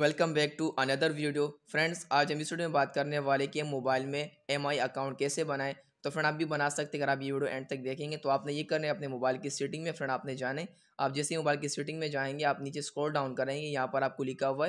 welcome back to another video friends आज हम इस वीडियो में बात करने वाले कि मोबाइल में एम आई अकाउंट कैसे बनाएं तो फ्रेंड आप भी बना सकते अगर आप ये वीडियो एंड तक देखेंगे तो आपने ये करना है अपने मोबाइल की सेटिंग में फ्रेंड आपने जाने आप जैसे ही मोबाइल की सेटिंग में जाएंगे आप नीचे स्क्रॉल डाउन करेंगे यहाँ पर आपको लिखा हुआ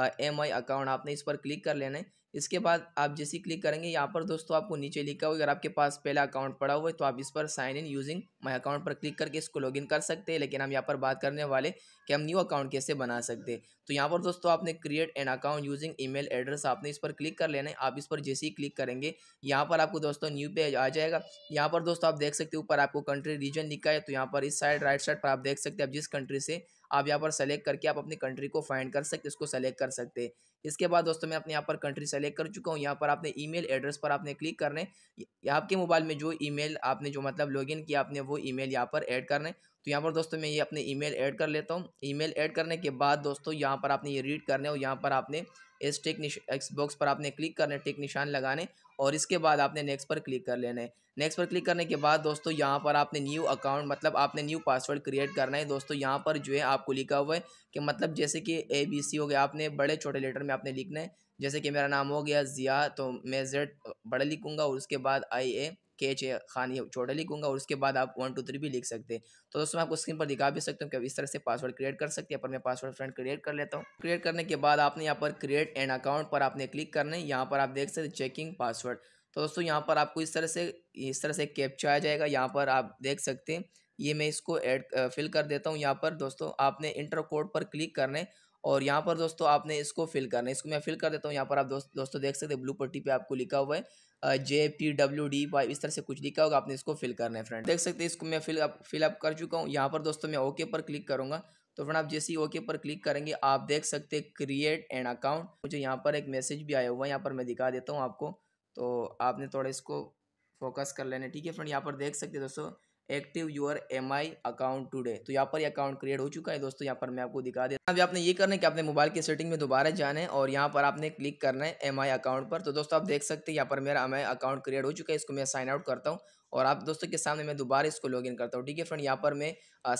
है एम आई अकाउंट आपने इस पर क्लिक कर लेना है इसके बाद आप जैसे क्लिक करेंगे यहाँ पर दोस्तों आपको नीचे लिखा हुआ अगर आपके पास पहला अकाउंट पड़ा हुआ है तो आप इस पर sign in using my account पर क्लिक करके इसको लॉगिन कर सकते हैं लेकिन हम यहाँ पर बात करने वाले कि हम न्यू अकाउंट कैसे बना सकते हैं तो यहाँ पर दोस्तों आपने create an account using E address आपने इस पर क्लिक कर लेना है आप इस पर जैसे ही क्लिक करेंगे यहाँ पर आपको दोस्तों न्यू पेज आ जाएगा यहाँ पर दोस्तों आप देख सकते हो ऊपर आपको कंट्री रीजन लिखा है तो यहाँ पर इस साइड राइट साइड पर आप देख सकते हैं आप जिस कंट्री से आप यहाँ पर सेलेक्ट करके आप अपनी कंट्री को फाइंड कर सकते इसको सेलेक्ट कर सकते इसके बाद दोस्तों मैं अपने यहाँ पर कंट्री सेलेक्ट कर चुका हूँ यहाँ पर आपने ईमेल एड्रेस पर आपने क्लिक करने आपके मोबाइल में जो ईमेल आपने जो मतलब लॉगिन किया आपने वो ईमेल यहाँ पर ऐड करने तो यहाँ पर दोस्तों मैं ये अपने ईमेल ऐड कर लेता हूँ ईमेल ऐड करने के बाद दोस्तों यहाँ पर आपने ये रीड करने और यहाँ पर आपने इस टिक एक्स बॉक्स पर आपने क्लिक करने टिक निशान लगाने और इसके बाद आपने नेक्स्ट पर क्लिक कर लेना है नेक्स्ट पर क्लिक करने के बाद दोस्तों यहाँ पर आपने न्यू अकाउंट मतलब आपने न्यू पासवर्ड क्रिएट करना है दोस्तों यहाँ पर जो है आपको लिखा हुआ है कि मतलब जैसे कि ए बी सी हो गया आपने बड़े छोटे लेटर में आपने लिखना है जैसे कि मेरा नाम हो गया ज़िया तो मैं जेड बड़े लिखूँगा और उसके बाद आई ए के एच खान ये छोटा लिखूंगा और उसके बाद आप वन टू थ्री भी लिख सकते हैं तो दोस्तों मैं आपको स्क्रीन पर दिखा भी सकता हूँ कि आप इस तरह से पासवर्ड क्रिएट कर सकते हैं पर मैं पासवर्ड फ्रेंड क्रिएट कर लेता हूँ क्रिएट करने के बाद आपने यहाँ पर क्रिएट एंड अकाउंट पर आपने क्लिक करना है यहाँ पर आप देख सकते चेकिंग पासवर्ड तो दोस्तों यहाँ पर आपको इस तरह से इस तरह से कैप्चा आ जाएगा यहाँ पर आप देख सकते हैं ये मैं इसको एड फिल कर देता हूँ यहाँ पर दोस्तों आपने इंटर कोड पर क्लिक करना है और यहाँ पर दोस्तों आपने इसको फिल करना है इसको मैं फिल कर देता हूँ यहाँ पर आप दोस्त दोस्तों देख सकते हैं ब्लू पट्टी पे आपको लिखा हुआ है J P W D Y इस तरह से कुछ लिखा होगा आपने इसको फिल करना है फ्रेंड देख सकते हैं इसको मैं फिल अप फिल अप कर चुका हूँ यहाँ पर दोस्तों मैं ओके पर क्लिक करूँगा तो फ्रेंड आप जैसे ही ओके पर क्लिक करेंगे आप देख सकते हैं क्रिएट एन अकाउंट मुझे यहाँ पर एक मैसेज भी आया हुआ है यहाँ पर मैं दिखा देता हूँ आपको तो आपने थोड़ा इसको फोकस कर लेना ठीक है फ्रेंड यहाँ पर देख सकते दोस्तों active your M I account today तो यहाँ पर ये अकाउंट क्रिएट हो चुका है दोस्तों यहाँ पर मैं आपको दिखा देता अभी आपने ये करना है कि आपने मोबाइल की सेटिंग में दोबारा जाना है और यहाँ पर आपने क्लिक करना है एम आई अकाउंट पर तो दोस्तों आप देख सकते हैं यहाँ पर मेरा एम आई अकाउंट क्रिएट हो चुका है इसको मैं साइन आउट करता हूँ और आप दोस्तों के सामने मैं दोबारा इसको लॉग इन करता हूँ ठीक है फ्रेंड यहाँ पर मैं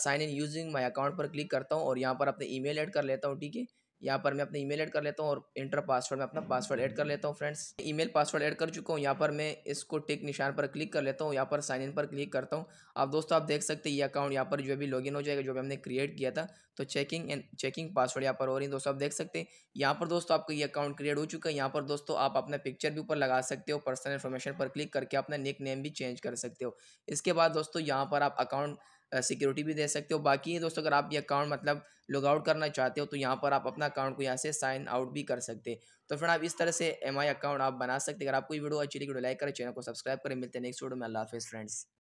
sign in using my account पर क्लिक करता हूँ और यहाँ पर अपने ई मेल ऐड कर लेता हूँ ठीक है यहाँ पर मैं अपना ईमेल ऐड कर लेता हूँ और इंटर पासवर्ड में अपना पासवर्ड ऐड कर लेता हूँ फ्रेंड्स ईमेल पासवर्ड ऐड कर चुका हूँ यहाँ पर मैं इसको टिक निशान पर क्लिक कर लेता हूँ यहाँ पर साइन इन पर क्लिक करता हूँ आप दोस्तों आप देख सकते हैं ये अकाउंट यहाँ पर जो भी लॉगिन हो जाएगा जो भी हमने क्रिएट किया था तो चेकिंग एंड चेकिंग पासवर्ड यहाँ पर हो रही है दोस्तों आप देख सकते हैं यहाँ पर दोस्तों आपका ये अकाउंट क्रिएट हो चुका है यहाँ पर दोस्तों आप अपना पिक्चर भी ऊपर लगा सकते हो पर्सनल इन्फॉर्मेशन पर क्लिक करके अपना निक नेम भी चेंज कर सकते हो इसके बाद दोस्तों यहाँ पर आप अकाउंट सिक्योरिटी भी दे सकते हो बाकी दोस्तों अगर आप ये अकाउंट मतलब लॉग आउट करना चाहते हो तो यहाँ पर आप अपना अकाउंट को यहाँ से साइन आउट भी कर सकते तो फिर आप इस तरह से एम अकाउंट आप बना सकते अगर आपको ये वीडियो अच्छी लगी वीडियो तो लाइक करें चैनल को सब्सक्राइब करें मिलते हैं नेक्स्ट वीडियो में अल्लाह हाफिज़ फ्रेंड्स